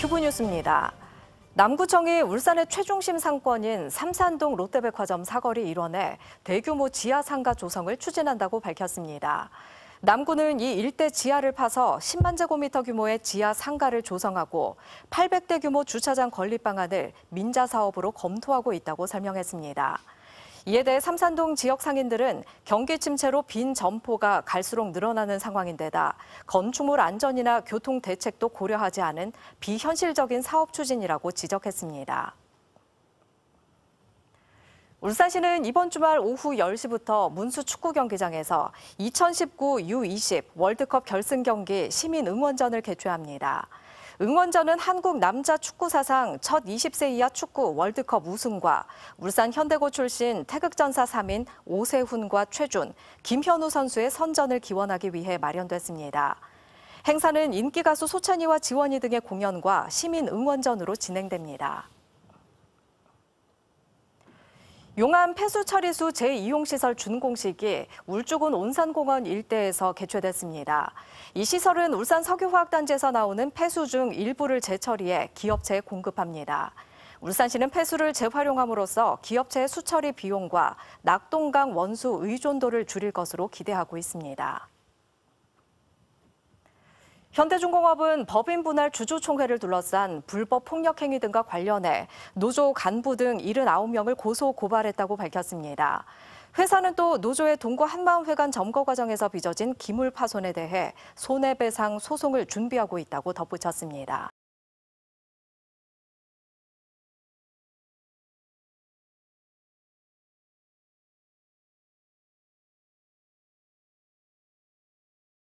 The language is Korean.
큐브뉴스입니다. 남구청이 울산의 최중심 상권인 삼산동 롯데백화점 사거리 일원에 대규모 지하 상가 조성을 추진한다고 밝혔습니다. 남구는 이 일대 지하를 파서 10만 제곱미터 규모의 지하 상가를 조성하고 800대 규모 주차장 건립 방안을 민자 사업으로 검토하고 있다고 설명했습니다. 이에 대해 삼산동 지역 상인들은 경기 침체로 빈 점포가 갈수록 늘어나는 상황인데다 건축물 안전이나 교통 대책도 고려하지 않은 비현실적인 사업 추진이라고 지적했습니다. 울산시는 이번 주말 오후 10시부터 문수 축구 경기장에서 2019 U20 월드컵 결승 경기 시민 응원전을 개최합니다. 응원전은 한국 남자 축구 사상 첫 20세 이하 축구 월드컵 우승과 울산 현대고 출신 태극전사 3인 오세훈과 최준, 김현우 선수의 선전을 기원하기 위해 마련됐습니다. 행사는 인기 가수 소찬이와 지원이 등의 공연과 시민 응원전으로 진행됩니다. 용암 폐수 처리수 재이용시설 준공식이 울주군 온산공원 일대에서 개최됐습니다. 이 시설은 울산 석유화학단지에서 나오는 폐수 중 일부를 재처리해 기업체에 공급합니다. 울산시는 폐수를 재활용함으로써 기업체의 수처리 비용과 낙동강 원수 의존도를 줄일 것으로 기대하고 있습니다. 현대중공업은 법인 분할 주주총회를 둘러싼 불법 폭력 행위 등과 관련해 노조 간부 등 79명을 고소 고발했다고 밝혔습니다. 회사는 또 노조의 동구 한마음회관 점거 과정에서 빚어진 기물 파손에 대해 손해배상 소송을 준비하고 있다고 덧붙였습니다.